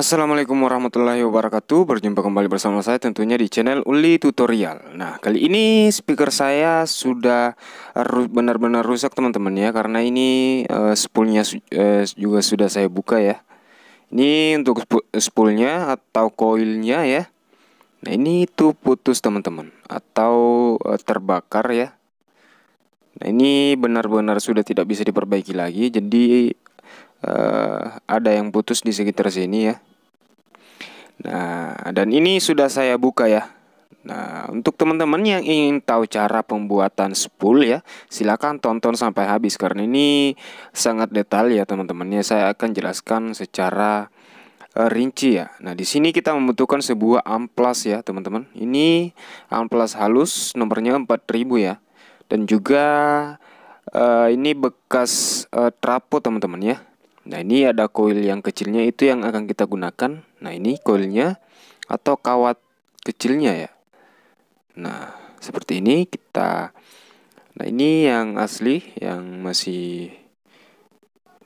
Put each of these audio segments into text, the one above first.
Assalamualaikum warahmatullahi wabarakatuh Berjumpa kembali bersama saya tentunya di channel Uli Tutorial Nah kali ini speaker saya sudah benar-benar rusak teman-teman ya Karena ini uh, spoolnya uh, juga sudah saya buka ya Ini untuk spoolnya atau koilnya ya Nah ini itu putus teman-teman Atau uh, terbakar ya Nah ini benar-benar sudah tidak bisa diperbaiki lagi Jadi uh, ada yang putus di sekitar sini ya Nah, dan ini sudah saya buka ya. Nah, untuk teman-teman yang ingin tahu cara pembuatan spool ya, silakan tonton sampai habis karena ini sangat detail ya teman-temannya. Saya akan jelaskan secara eh, rinci ya. Nah, di sini kita membutuhkan sebuah amplas ya, teman-teman. Ini amplas halus nomornya 4000 ya. Dan juga uh, ini bekas uh, eh, trapo teman-teman ya Nah ini ada koil yang kecilnya itu yang akan kita gunakan. Nah ini koilnya atau kawat kecilnya ya. Nah seperti ini kita. Nah ini yang asli yang masih.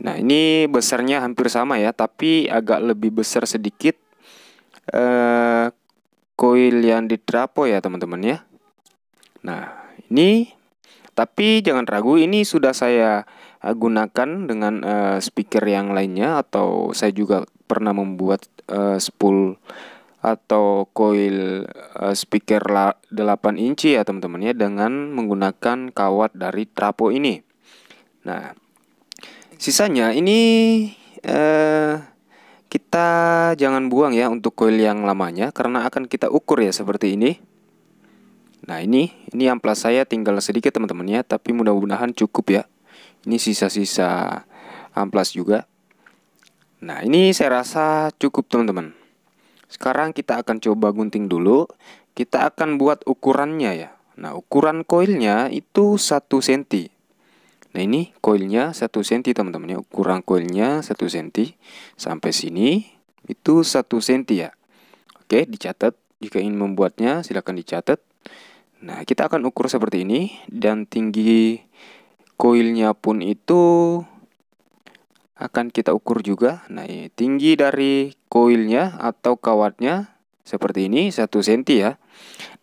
Nah ini besarnya hampir sama ya, tapi agak lebih besar sedikit eh, koil yang di trapo ya teman-teman ya. Nah ini tapi jangan ragu ini sudah saya Eh, gunakan dengan uh, speaker yang lainnya atau saya juga pernah membuat uh, spool atau coil uh, speaker 8 inci ya teman-teman ya dengan menggunakan kawat dari trapo ini. Nah, sisanya ini eh, kita jangan buang ya untuk coil yang lamanya karena akan kita ukur ya seperti ini. Nah, ini ini amplas saya tinggal sedikit teman-teman ya, tapi mudah-mudahan cukup ya. Ini sisa-sisa amplas juga. Nah, ini saya rasa cukup teman-teman. Sekarang kita akan coba gunting dulu. Kita akan buat ukurannya ya. Nah, ukuran koilnya itu 1 cm. Nah, ini koilnya 1 cm teman-teman ya. Ukuran koilnya 1 cm sampai sini itu 1 cm ya. Oke, dicatat. Jika ingin membuatnya, silakan dicatat. Nah, kita akan ukur seperti ini dan tinggi koilnya pun itu akan kita ukur juga. Nah, tinggi dari koilnya atau kawatnya seperti ini 1 cm ya.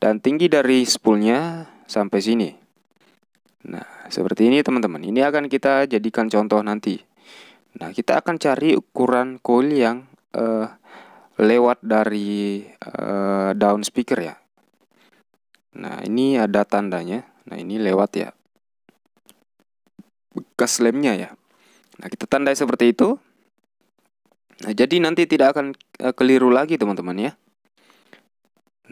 Dan tinggi dari spoolnya sampai sini. Nah, seperti ini teman-teman. Ini akan kita jadikan contoh nanti. Nah, kita akan cari ukuran koil yang uh, lewat dari uh, down speaker ya. Nah, ini ada tandanya. Nah, ini lewat ya bekas lemnya ya. Nah, kita tandai seperti itu. Nah, jadi nanti tidak akan eh, keliru lagi teman-teman ya.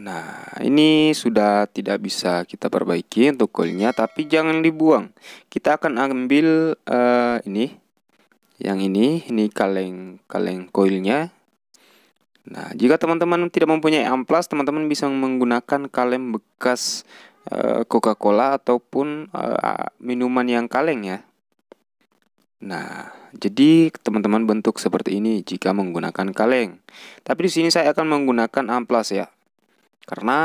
Nah, ini sudah tidak bisa kita perbaiki untuk coilnya, tapi jangan dibuang. Kita akan ambil uh, ini, yang ini, ini kaleng kaleng koilnya. Nah, jika teman-teman tidak mempunyai amplas, teman-teman bisa menggunakan kaleng bekas eh, Coca-Cola ataupun uh, minuman yang kaleng ya. Nah, jadi teman-teman bentuk seperti ini jika menggunakan kaleng. Tapi di sini saya akan menggunakan amplas ya. Karena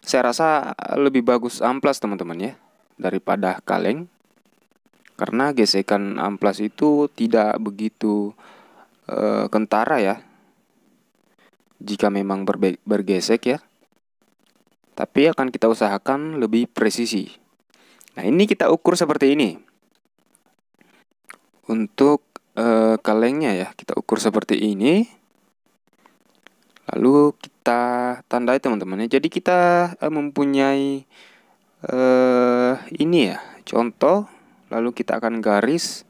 saya rasa lebih bagus amplas teman-teman ya daripada kaleng. Karena gesekan amplas itu tidak begitu e, kentara ya. Jika memang berbe bergesek ya. Tapi akan kita usahakan lebih presisi. Nah, ini kita ukur seperti ini. Untuk e, kalengnya ya kita ukur seperti ini. Lalu kita tandai teman-teman ya. Jadi kita e, mempunyai e, ini ya contoh. Lalu kita akan garis.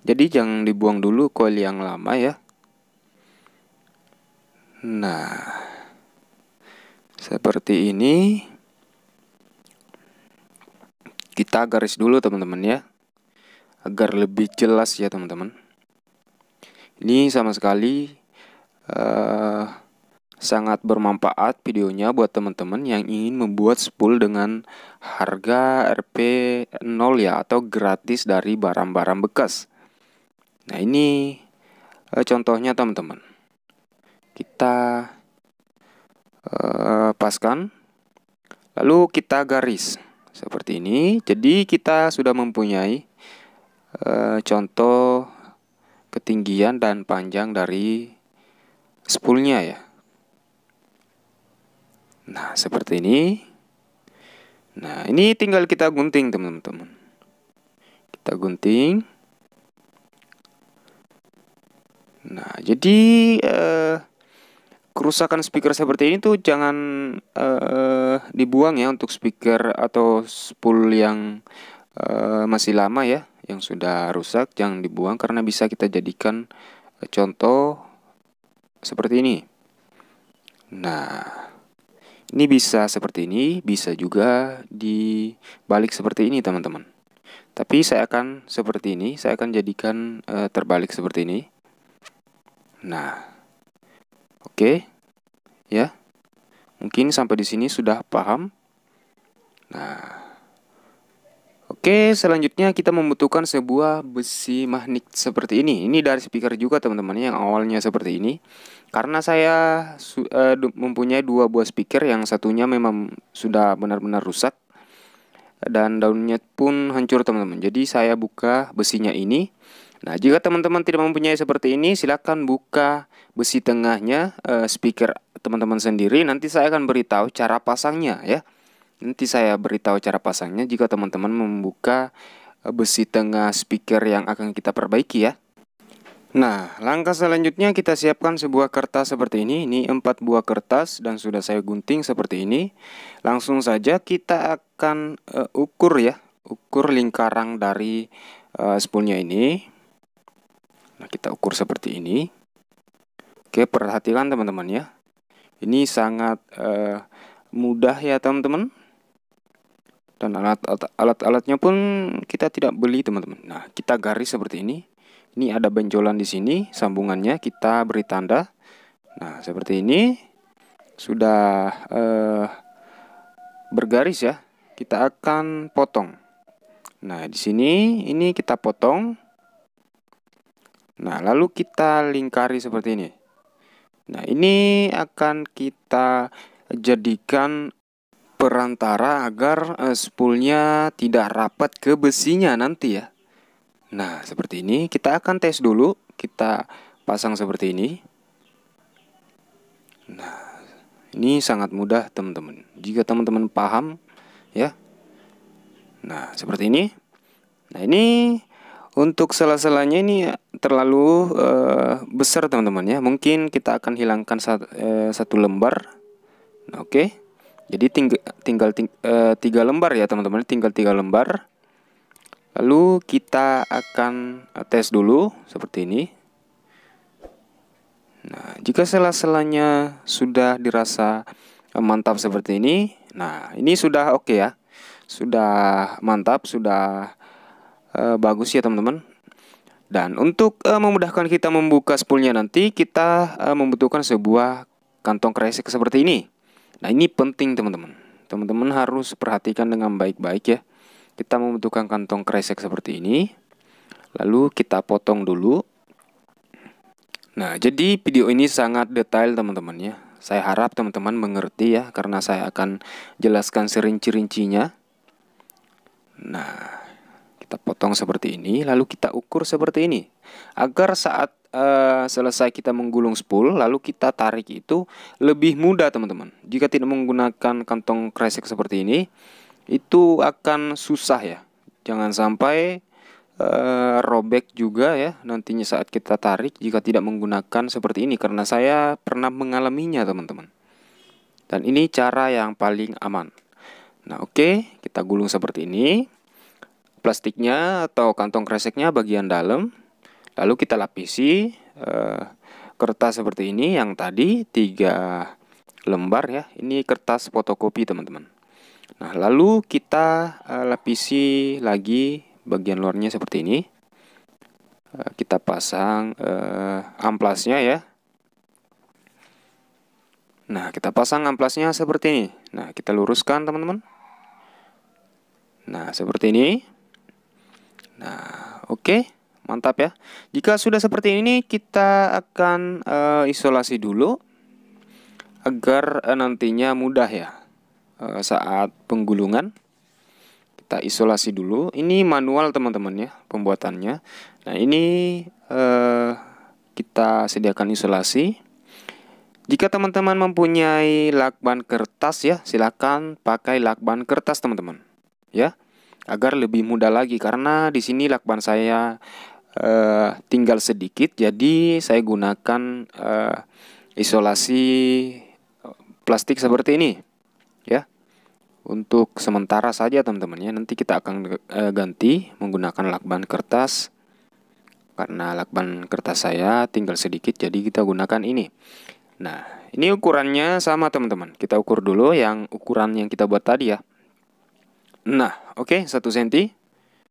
Jadi jangan dibuang dulu koil yang lama ya. Nah, seperti ini. Kita garis dulu teman-teman ya agar lebih jelas ya teman-teman ini sama sekali uh, sangat bermanfaat videonya buat teman-teman yang ingin membuat spool dengan harga Rp0 ya atau gratis dari barang-barang bekas nah ini uh, contohnya teman-teman kita uh, paskan lalu kita garis seperti ini jadi kita sudah mempunyai Eh, contoh ketinggian dan panjang dari spoolnya ya. Nah, seperti ini. Nah, ini tinggal kita gunting, teman-teman. Kita gunting. Nah, jadi eh, kerusakan speaker seperti ini tuh jangan eh, dibuang ya untuk speaker atau spool yang eh, masih lama ya yang sudah rusak jangan dibuang karena bisa kita jadikan e, contoh seperti ini. Nah, ini bisa seperti ini, bisa juga dibalik seperti ini, teman-teman. Tapi saya akan seperti ini, saya akan jadikan e, terbalik seperti ini. Nah, oke, okay. ya. Mungkin sampai di sini sudah paham. Nah, Oke, selanjutnya kita membutuhkan sebuah besi magnet seperti ini. Ini dari speaker juga teman-teman yang awalnya seperti ini. Karena saya uh, mempunyai dua buah speaker yang satunya memang sudah benar-benar rusak dan daunnya pun hancur teman-teman. Jadi saya buka besinya ini. Nah, jika teman-teman tidak mempunyai seperti ini, silakan buka besi tengahnya uh, speaker teman-teman sendiri. Nanti saya akan beritahu cara pasangnya ya. Nanti saya beritahu cara pasangnya jika teman-teman membuka eh, besi tengah speaker yang akan kita perbaiki ya. Nah, langkah selanjutnya kita siapkan sebuah kertas seperti ini. Ini empat buah kertas dan sudah saya gunting seperti ini. Langsung saja kita akan uh, ukur ya, ukur lingkaran dari uh, spoolnya ini. Nah, kita ukur seperti ini. Oke, perhatikan teman-teman ya. Ini sangat uh, mudah ya teman-teman dan alat alat-alatnya pun kita tidak beli teman-teman. Nah, kita garis seperti ini. Ini ada benjolan di sini, sambungannya kita beri tanda. Nah, seperti ini sudah eh, bergaris ya. Kita akan potong. Nah, di sini ini kita potong. Nah, lalu kita lingkari seperti ini. Nah, ini akan kita jadikan perantara agar uh, eh, spoolnya tidak rapat ke besinya nanti ya. Nah, seperti ini kita akan tes dulu. Kita pasang seperti ini. Nah, ini sangat mudah, teman-teman. Jika teman-teman paham, ya. Nah, seperti ini. Nah, ini untuk sela-selanya ini terlalu uh, besar, teman-teman ya. Mungkin kita akan hilangkan satu, uh, eh, satu lembar. Nah, oke. Okay. Jadi tinggal ting uh, tiga lembar ya teman-teman, tinggal tiga lembar. Lalu kita akan tes dulu seperti ini. Nah, jika sela-selanya sudah dirasa mantap seperti ini, nah ini sudah oke okay ya, sudah mantap, sudah uh, bagus ya teman-teman. Dan untuk uh, memudahkan kita membuka spoolnya nanti, kita uh, membutuhkan sebuah kantong kresek seperti ini. Nah ini penting teman-teman. Teman-teman harus perhatikan dengan baik-baik ya. Kita membutuhkan kantong kresek seperti ini. Lalu kita potong dulu. Nah jadi video ini sangat detail teman-teman ya. Saya harap teman-teman mengerti ya karena saya akan jelaskan serinci-rincinya. Nah kita potong seperti ini lalu kita ukur seperti ini. Agar saat Eh, selesai kita menggulung spool lalu kita tarik itu lebih mudah teman-teman jika tidak menggunakan kantong kresek seperti ini itu akan susah ya jangan sampai uh, robek juga ya nantinya saat kita tarik jika tidak menggunakan seperti ini karena saya pernah mengalaminya teman-teman dan ini cara yang paling aman nah oke okay, kita gulung seperti ini plastiknya atau kantong kreseknya bagian dalam Lalu kita lapisi eh, kertas seperti ini yang tadi tiga lembar ya. Ini kertas fotokopi teman-teman. Nah lalu kita eh, lapisi lagi bagian luarnya seperti ini. Eh, kita pasang eh, amplasnya ya. Nah kita pasang amplasnya seperti ini. Nah kita luruskan teman-teman. Nah seperti ini. Nah oke. Okay. Mantap ya. Jika sudah seperti ini, kita akan uh, isolasi dulu agar uh, nantinya mudah ya uh, saat penggulungan. Kita isolasi dulu. Ini manual teman-teman ya pembuatannya. Nah ini uh, kita sediakan isolasi. Jika teman-teman mempunyai lakban kertas ya, silakan pakai lakban kertas teman-teman. Ya, agar lebih mudah lagi karena di sini lakban saya uh, tinggal sedikit jadi saya gunakan uh, isolasi eh, plastik seperti ini ya untuk sementara saja teman-teman ya nanti kita akan uh, ganti menggunakan lakban kertas karena lakban kertas saya tinggal sedikit jadi kita gunakan ini nah ini ukurannya sama teman-teman kita ukur dulu yang ukuran yang kita buat tadi ya nah oke okay, senti senti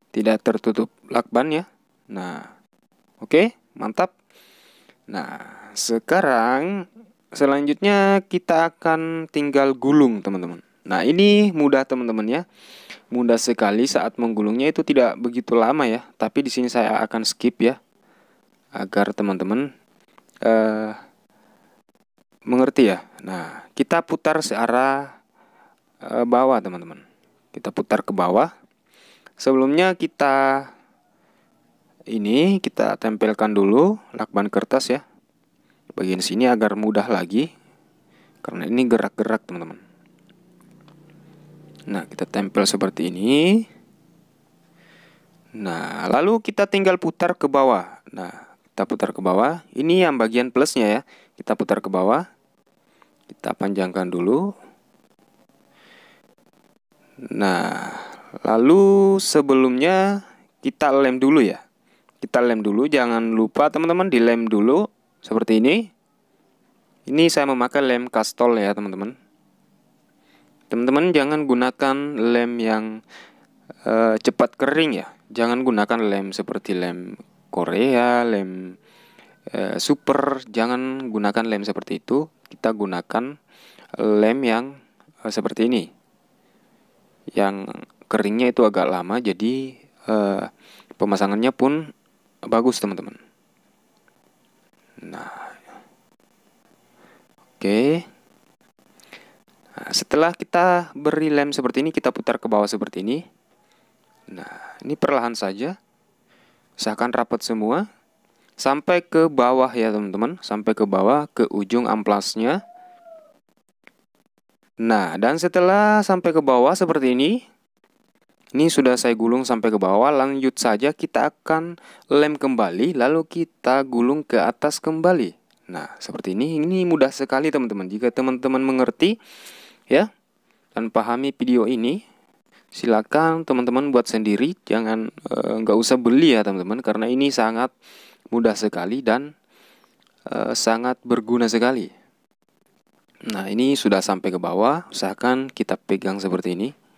tidak tertutup lakban ya Nah, oke, okay, mantap. Nah, sekarang selanjutnya kita akan tinggal gulung, teman-teman. Nah, ini mudah, teman-teman ya. Mudah sekali saat menggulungnya itu tidak begitu lama ya, tapi di sini saya akan skip ya agar teman-teman eh, mengerti ya. Nah, kita putar searah eh, bawah, teman-teman. Kita putar ke bawah. Sebelumnya kita ini kita tempelkan dulu lakban kertas ya bagian sini agar mudah lagi karena ini gerak-gerak teman-teman nah kita tempel seperti ini nah lalu kita tinggal putar ke bawah nah kita putar ke bawah ini yang bagian plusnya ya kita putar ke bawah kita panjangkan dulu nah lalu sebelumnya kita lem dulu ya kita lem dulu jangan lupa teman-teman dilem dulu seperti ini ini saya memakai lem kastol ya teman-teman teman-teman jangan gunakan lem yang uh, cepat kering ya jangan gunakan lem seperti lem Korea lem uh, super jangan gunakan lem seperti itu kita gunakan lem yang uh, seperti ini yang keringnya itu agak lama jadi pemasangannya pun bagus teman-teman nah oke nah, setelah kita beri lem seperti ini kita putar ke bawah seperti ini nah ini perlahan saja Seakan rapat semua sampai ke bawah ya teman-teman sampai ke bawah ke ujung amplasnya nah dan setelah sampai ke bawah seperti ini ini sudah saya gulung sampai ke bawah, lanjut saja kita akan lem kembali lalu kita gulung ke atas kembali. Nah, seperti ini. Ini mudah sekali teman-teman. Jika teman-teman mengerti ya dan pahami video ini, silakan teman-teman buat sendiri, jangan eh, nggak e, usah beli ya teman-teman karena ini sangat mudah sekali dan e, sangat berguna sekali. Nah, ini sudah sampai ke bawah, usahakan kita pegang seperti ini.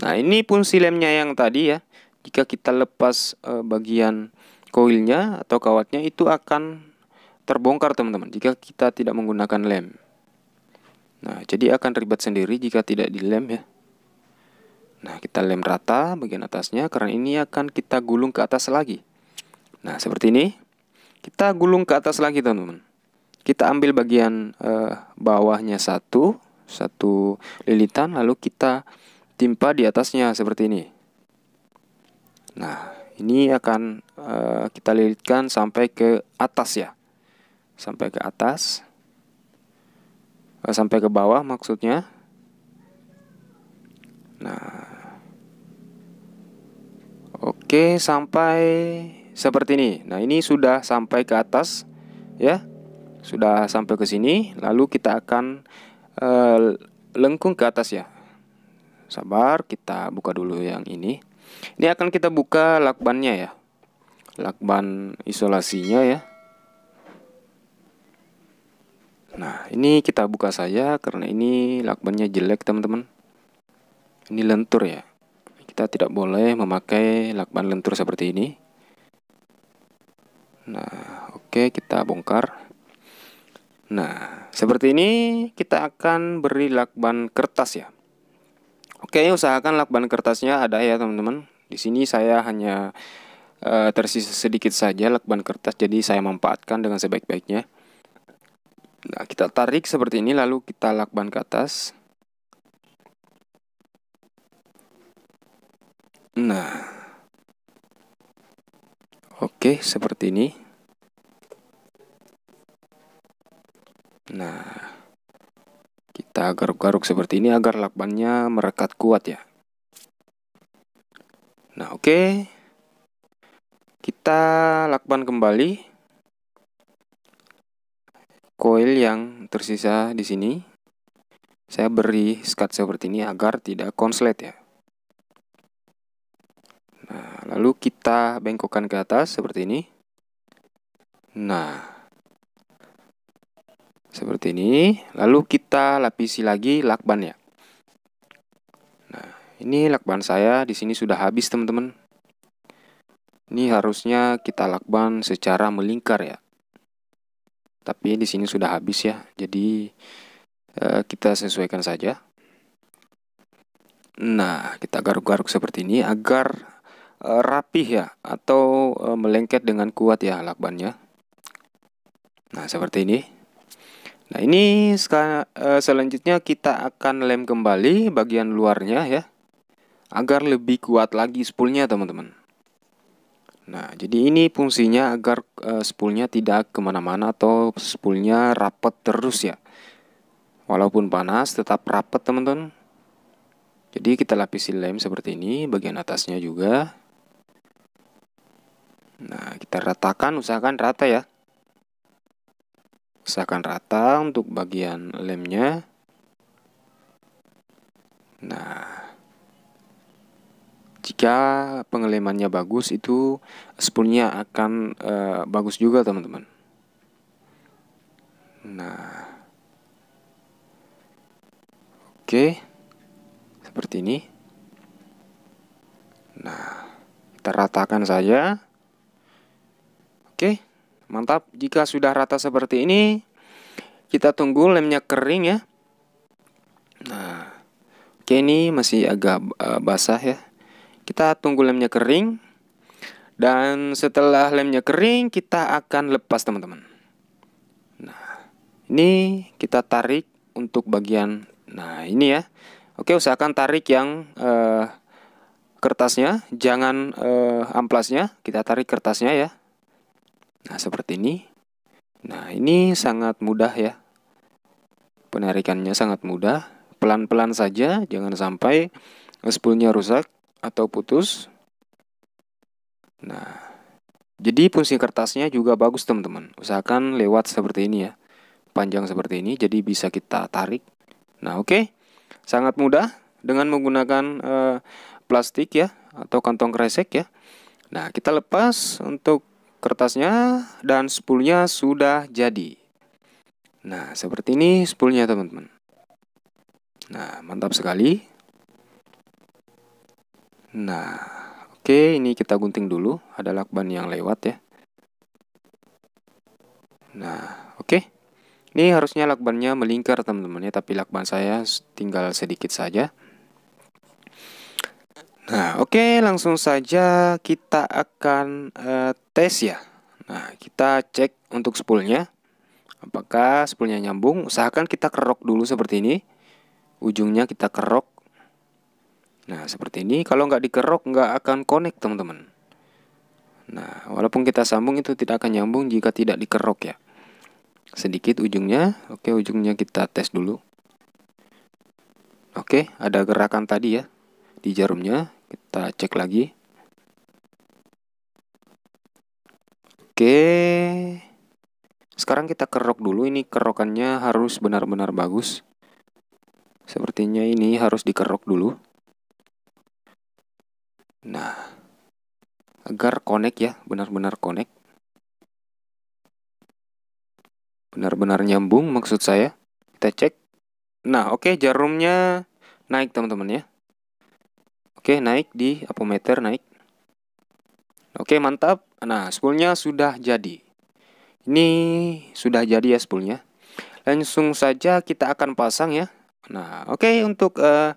Nah, ini fungsi lemnya yang tadi ya. Jika kita lepas e, bagian koilnya atau kawatnya itu akan terbongkar teman-teman jika kita tidak menggunakan lem. Nah, jadi akan ribet sendiri jika tidak dilem ya. Nah, kita lem rata bagian atasnya karena ini akan kita gulung ke atas lagi. Nah, seperti ini. Kita gulung ke atas lagi, teman-teman. Kita ambil bagian e, bawahnya satu, satu lilitan lalu kita timpa di atasnya seperti ini. Nah, ini akan uh, kita lilitkan sampai ke atas ya. Sampai ke atas. Uh, sampai ke bawah maksudnya. Nah. Oke, sampai seperti ini. Nah, ini sudah sampai ke atas ya. Sudah sampai ke sini, lalu kita akan uh, lengkung ke atas ya sabar kita buka dulu yang ini ini akan kita buka lakbannya ya lakban isolasinya ya nah ini kita buka saja karena ini lakbannya jelek teman-teman ini lentur ya kita tidak boleh memakai lakban lentur seperti ini nah oke okay, kita bongkar nah seperti ini kita akan beri lakban kertas ya Oke, usahakan lakban kertasnya ada ya teman-teman. Di sini saya hanya e, tersisa sedikit saja lakban kertas, jadi saya manfaatkan dengan sebaik-baiknya. Nah, kita tarik seperti ini, lalu kita lakban ke atas. Nah, oke seperti ini. Nah. Kita garuk-garuk seperti ini agar lakbannya merekat kuat ya. Nah, oke. Okay. Kita lakban kembali koil yang tersisa di sini. Saya beri skat seperti ini agar tidak konslet ya. Nah, lalu kita bengkokkan ke atas seperti ini. Nah, seperti ini. Lalu kita lapisi lagi lakban ya. Nah, ini lakban saya di sini sudah habis, teman-teman. Ini harusnya kita lakban secara melingkar ya. Tapi di sini sudah habis ya. Jadi eh, kita sesuaikan saja. Nah, kita garuk-garuk seperti ini agar eh, rapih ya atau eh, melengket dengan kuat ya lakbannya. Nah, seperti ini. Nah ini eh, selanjutnya kita akan lem kembali bagian luarnya ya agar lebih kuat lagi spoolnya teman-teman. Nah jadi ini fungsinya agar eh, spoolnya tidak kemana-mana atau spoolnya rapat terus ya. Walaupun panas tetap rapat teman-teman. Jadi kita lapisi lem seperti ini bagian atasnya juga. Nah kita ratakan usahakan rata ya pisahkan rata untuk bagian lemnya. Nah, jika pengelemannya bagus itu spoolnya akan e, bagus juga teman-teman. Nah, oke, seperti ini. Nah, kita ratakan saja. Oke. Mantap, jika sudah rata seperti ini, kita tunggu lemnya kering ya. Nah, oke ini masih agak uh, basah ya. Kita tunggu lemnya kering. Dan setelah lemnya kering, kita akan lepas teman-teman. Nah, ini kita tarik untuk bagian. Nah, ini ya. Oke, usahakan tarik yang uh, kertasnya, jangan uh, amplasnya. Kita tarik kertasnya ya. Nah, seperti ini. Nah, ini sangat mudah ya. Penarikannya sangat mudah. Pelan-pelan saja, jangan sampai spoolnya rusak atau putus. Nah, jadi fungsi kertasnya juga bagus teman-teman. Usahakan lewat seperti ini ya. Panjang seperti ini jadi bisa kita tarik. Nah, oke. Okay. Sangat mudah dengan menggunakan uh, plastik ya atau kantong kresek ya. Nah, kita lepas untuk kertasnya dan spoolnya sudah jadi. Nah, seperti ini spoolnya teman-teman. Nah, mantap sekali. Nah, oke ini kita gunting dulu, ada lakban yang lewat ya. Nah, oke. Ini harusnya lakbannya melingkar teman-teman ya, tapi lakban saya tinggal sedikit saja. Nah, oke, okay, langsung saja kita akan uh, tes ya. Nah, kita cek untuk spoolnya. Apakah spoolnya nyambung? Usahakan kita kerok dulu seperti ini. Ujungnya kita kerok. Nah, seperti ini. Kalau nggak dikerok, nggak akan connect, teman-teman. Nah, walaupun kita sambung itu tidak akan nyambung jika tidak dikerok ya. Sedikit ujungnya. Oke, okay, ujungnya kita tes dulu. Oke, okay, ada gerakan tadi ya di jarumnya kita cek lagi oke sekarang kita kerok dulu ini kerokannya harus benar-benar bagus sepertinya ini harus dikerok dulu nah agar connect ya benar-benar connect benar-benar nyambung maksud saya kita cek nah oke okay, jarumnya naik teman-teman ya Oke, naik di apometer naik. Oke, mantap. Nah, spoolnya sudah jadi. Ini sudah jadi ya spoolnya. Langsung saja kita akan pasang ya. Nah, oke untuk uh,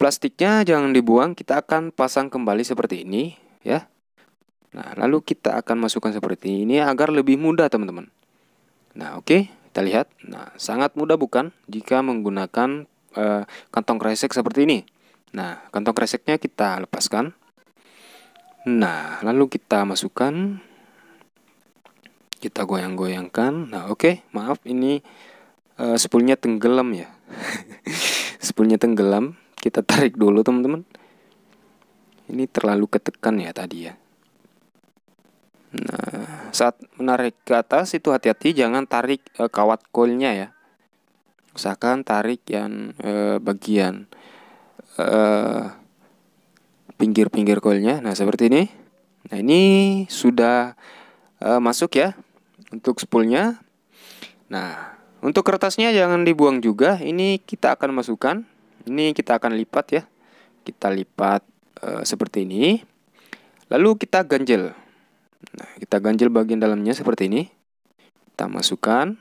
plastiknya jangan dibuang, kita akan pasang kembali seperti ini ya. Nah, lalu kita akan masukkan seperti ini agar lebih mudah, teman-teman. Nah, oke, kita lihat. Nah, sangat mudah bukan jika menggunakan uh, kantong kresek seperti ini. Nah, kantong kreseknya kita lepaskan. Nah, lalu kita masukkan. Kita goyang-goyangkan. Nah, oke, okay, maaf ini uh, eh, spoolnya tenggelam ya. spoolnya tenggelam. Kita tarik dulu, teman-teman. Ini terlalu ketekan ya tadi ya. Nah, saat menarik ke atas itu hati-hati jangan tarik uh, kawat koilnya ya. Usahakan tarik yang uh, bagian pinggir eh, pinggir-pinggir koilnya. Nah, seperti ini. Nah, ini sudah uh, masuk ya untuk spoolnya. Nah, untuk kertasnya jangan dibuang juga. Ini kita akan masukkan. Ini kita akan lipat ya. Kita lipat uh, seperti ini. Lalu kita ganjel. Nah, kita ganjel bagian dalamnya seperti ini. Kita masukkan.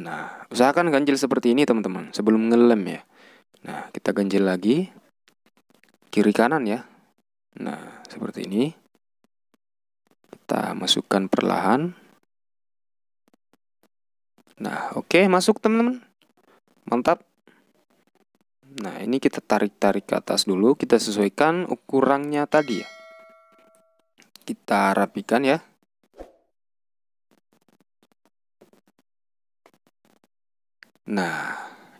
Nah, usahakan ganjil seperti ini, teman-teman, sebelum ngelem ya. Nah, kita ganjil lagi. Kiri kanan ya. Nah, seperti ini. Kita masukkan perlahan. Nah, oke, okay, masuk teman-teman. Mantap. Nah, ini kita tarik-tarik ke atas dulu. Kita sesuaikan ukurannya tadi ya. Kita rapikan ya. Nah,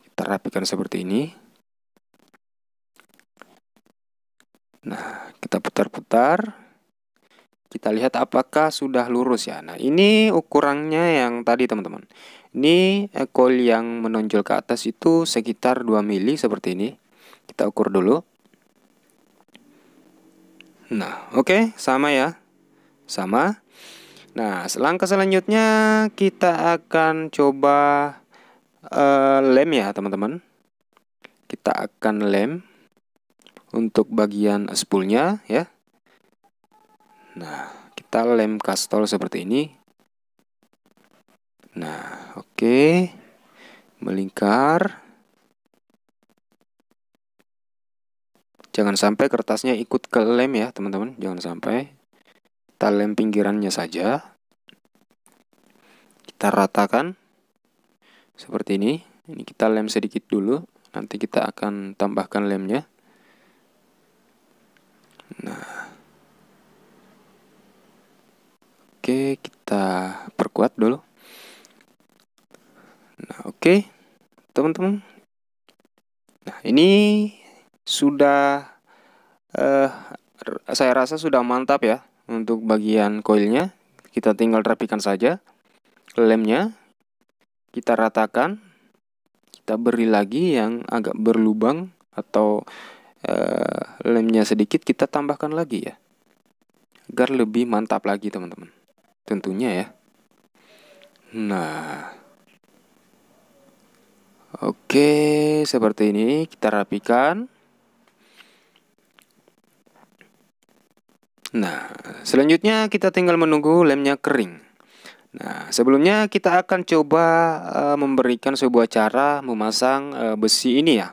kita rapikan seperti ini. Nah, kita putar-putar. Kita lihat apakah sudah lurus ya. Nah, ini ukurannya yang tadi teman-teman. Ini ekol yang menonjol ke atas itu sekitar 2 mili seperti ini. Kita ukur dulu. Nah, oke, okay, sama ya. Sama. Nah, selangkah selanjutnya kita akan coba uh, lem ya, teman-teman. Kita akan lem untuk bagian spoolnya ya. Nah, kita lem kastol seperti ini. Nah, oke. Okay. Melingkar. Jangan sampai kertasnya ikut ke lem ya, teman-teman. Jangan sampai. Kita lem pinggirannya saja. Kita ratakan seperti ini. Ini kita lem sedikit dulu, nanti kita akan tambahkan lemnya. Nah, oke kita perkuat dulu. Nah, oke teman-teman. Nah ini sudah eh, saya rasa sudah mantap ya untuk bagian koilnya. Kita tinggal rapikan saja lemnya. Kita ratakan. Kita beri lagi yang agak berlubang atau Eh, lemnya sedikit kita tambahkan lagi ya agar lebih mantap lagi teman-teman tentunya ya nah oke seperti ini kita rapikan Nah, selanjutnya kita tinggal menunggu lemnya kering. Nah, sebelumnya kita akan coba uh, memberikan sebuah cara memasang uh, besi ini ya.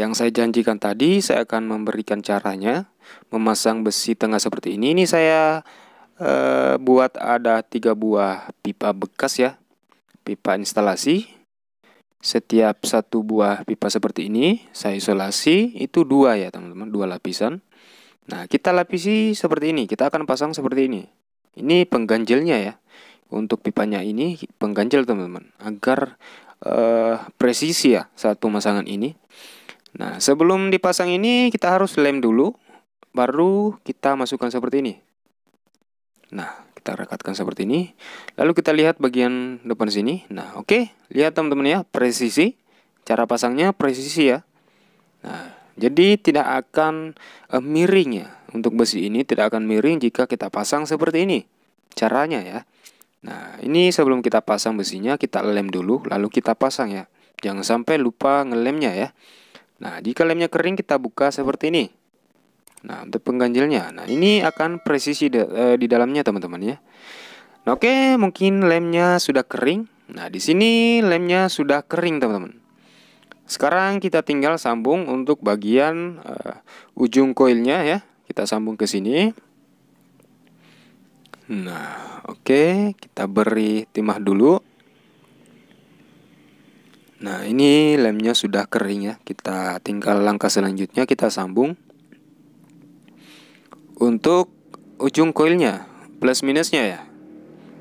Yang saya janjikan tadi, saya akan memberikan caranya. Memasang besi tengah seperti ini. Ini saya e, buat ada tiga buah pipa bekas ya. Pipa instalasi. Setiap satu buah pipa seperti ini, saya isolasi. Itu dua ya teman-teman, dua lapisan. Nah, kita lapisi seperti ini. Kita akan pasang seperti ini. Ini pengganjilnya ya. Untuk pipanya ini pengganjil teman-teman. Agar eh, presisi ya saat pemasangan ini. Nah, sebelum dipasang ini kita harus lem dulu, baru kita masukkan seperti ini. Nah, kita rekatkan seperti ini. Lalu kita lihat bagian depan sini. Nah, oke, okay. lihat teman-teman ya, presisi. Cara pasangnya presisi ya. Nah, jadi tidak akan eh, miring ya. Untuk besi ini tidak akan miring jika kita pasang seperti ini. Caranya ya. Nah, ini sebelum kita pasang besinya kita lem dulu lalu kita pasang ya. Jangan sampai lupa ngelemnya ya. Nah, jika lemnya kering kita buka seperti ini. Nah, untuk pengganjilnya. Nah, ini akan presisi de, eh, di dalamnya, teman-teman ya. Nah, oke, okay, mungkin lemnya sudah kering. Nah, di sini lemnya sudah kering, teman-teman. Sekarang kita tinggal sambung untuk bagian eh, ujung koilnya ya. Kita sambung ke sini. Nah, oke, okay, kita beri timah dulu. Nah ini lemnya sudah kering ya Kita tinggal langkah selanjutnya kita sambung Untuk ujung koilnya Plus minusnya ya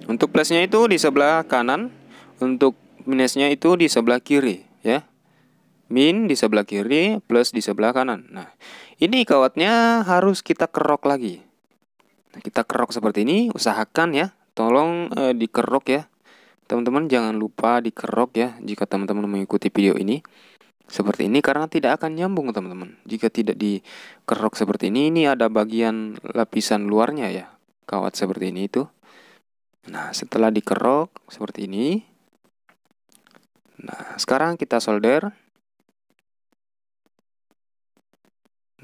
Untuk plusnya itu di sebelah kanan Untuk minusnya itu di sebelah kiri ya Min di sebelah kiri plus di sebelah kanan Nah ini kawatnya harus kita kerok lagi nah, Kita kerok seperti ini usahakan ya Tolong eh, dikerok ya Teman-teman jangan lupa dikerok ya jika teman-teman mengikuti video ini seperti ini karena tidak akan nyambung teman-teman. Jika tidak dikerok seperti ini, ini ada bagian lapisan luarnya ya, kawat seperti ini itu. Nah, setelah dikerok seperti ini. Nah, sekarang kita solder.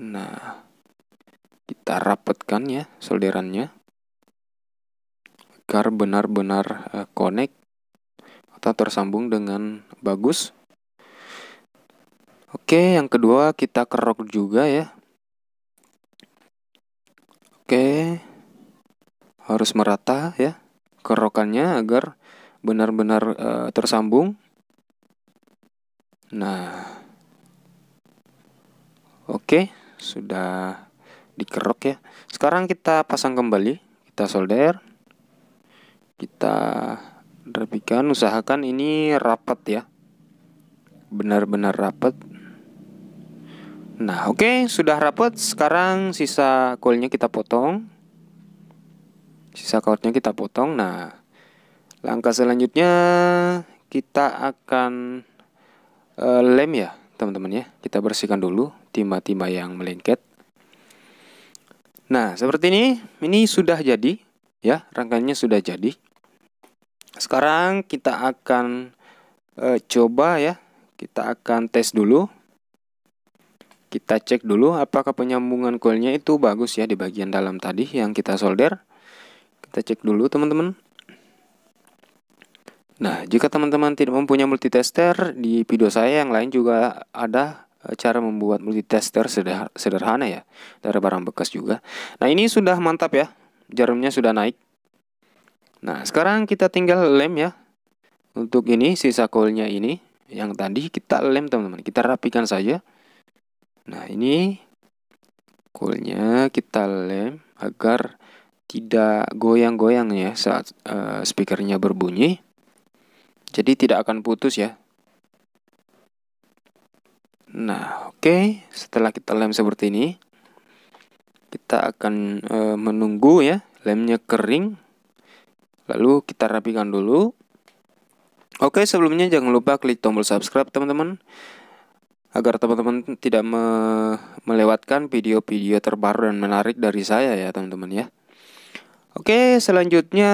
Nah, kita rapatkan ya solderannya agar benar-benar uh, connect atau tersambung dengan bagus. Oke, yang kedua kita kerok juga ya. Oke, harus merata ya kerokannya agar benar-benar e, tersambung. Nah, oke sudah dikerok ya. Sekarang kita pasang kembali, kita solder, kita rapikan usahakan ini rapat ya benar-benar rapat nah oke okay, sudah rapat sekarang sisa coilnya kita potong sisa cordnya kita potong nah langkah selanjutnya kita akan uh, lem ya teman-teman ya kita bersihkan dulu timba-timba yang melengket nah seperti ini ini sudah jadi ya rangkanya sudah jadi sekarang kita akan e, coba ya. Kita akan tes dulu. Kita cek dulu apakah penyambungan coilnya itu bagus ya di bagian dalam tadi yang kita solder. Kita cek dulu teman-teman. Nah, jika teman-teman tidak mempunyai multitester, di video saya yang lain juga ada eh, cara membuat multitester sederhana ya dari barang bekas juga. Nah, ini sudah mantap ya. Jarumnya sudah naik. Nah, sekarang kita tinggal lem ya. Untuk ini sisa kolnya ini yang tadi kita lem teman-teman. Kita rapikan saja. Nah, ini kolnya kita lem agar tidak goyang-goyang ya saat uh, speakernya berbunyi. Jadi tidak akan putus ya. Nah, oke, okay. setelah kita lem seperti ini, kita akan uh, menunggu ya lemnya kering Lalu kita rapikan dulu. Oke, sebelumnya jangan lupa klik tombol subscribe teman-teman agar teman-teman tidak me melewatkan video-video terbaru dan menarik dari saya ya teman-teman ya. Oke, selanjutnya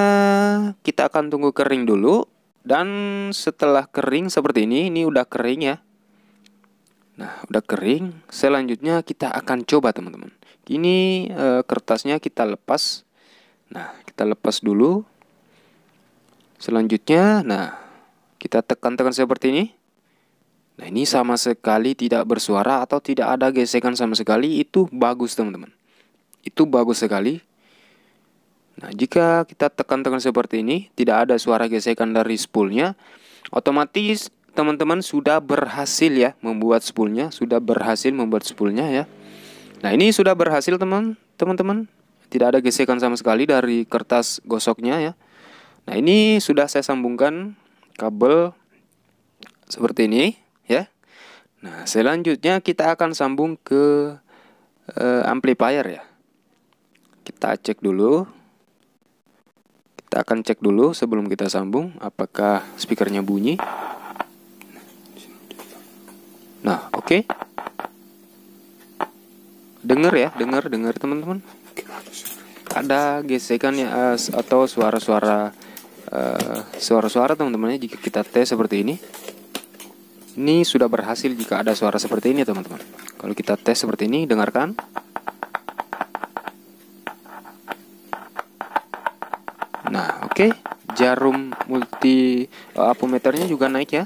kita akan tunggu kering dulu dan setelah kering seperti ini, ini udah kering ya. Nah, udah kering, selanjutnya kita akan coba teman-teman. Ini e, kertasnya kita lepas. Nah, kita lepas dulu. Selanjutnya, nah, kita tekan-tekan seperti ini. Nah, ini sama sekali tidak bersuara atau tidak ada gesekan sama sekali, itu bagus, teman-teman. Itu bagus sekali. Nah, jika kita tekan-tekan seperti ini, tidak ada suara gesekan dari spoolnya, otomatis teman-teman sudah berhasil ya membuat spoolnya, sudah berhasil membuat spoolnya ya. Nah, ini sudah berhasil, teman-teman. Teman-teman, tidak ada gesekan sama sekali dari kertas gosoknya ya. Nah, ini sudah saya sambungkan kabel seperti ini ya. Nah, selanjutnya kita akan sambung ke uh, amplifier ya. Kita cek dulu. Kita akan cek dulu sebelum kita sambung apakah speakernya bunyi. Nah, oke. Okay. Dengar ya, dengar, dengar teman-teman. Ada gesekan ya atau suara-suara Eh, suara-suara uh, teman temannya jika kita tes seperti ini ini sudah berhasil jika ada suara seperti ini teman-teman kalau kita tes seperti ini dengarkan nah oke okay. jarum multi uh, apometernya juga naik ya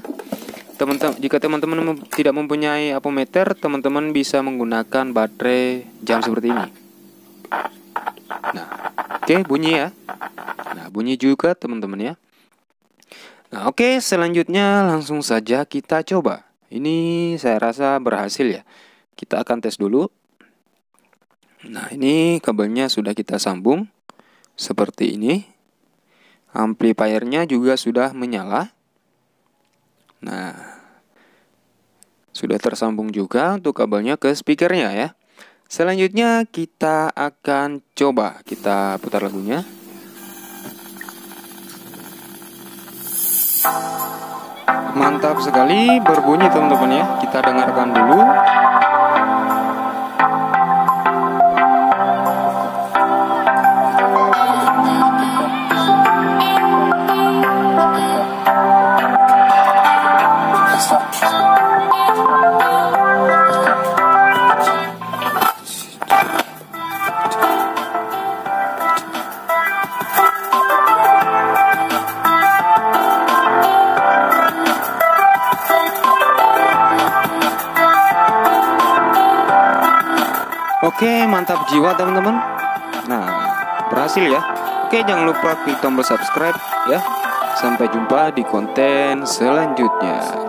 teman-teman jika teman-teman mem tidak mempunyai apometer teman-teman bisa menggunakan baterai jam seperti ini nah oke okay, bunyi ya bunyi juga teman-teman ya. Nah, oke, okay, selanjutnya langsung saja kita coba. Ini saya rasa berhasil ya. Kita akan tes dulu. Nah, ini kabelnya sudah kita sambung seperti ini. Amplifiernya juga sudah menyala. Nah, sudah tersambung juga untuk kabelnya ke speakernya ya. Selanjutnya kita akan coba kita putar lagunya. Mantap sekali berbunyi teman-teman ya. Kita dengarkan dulu. Oke, mantap jiwa teman-teman. Nah, berhasil ya. Oke, jangan lupa klik tombol subscribe ya. Sampai jumpa di konten selanjutnya.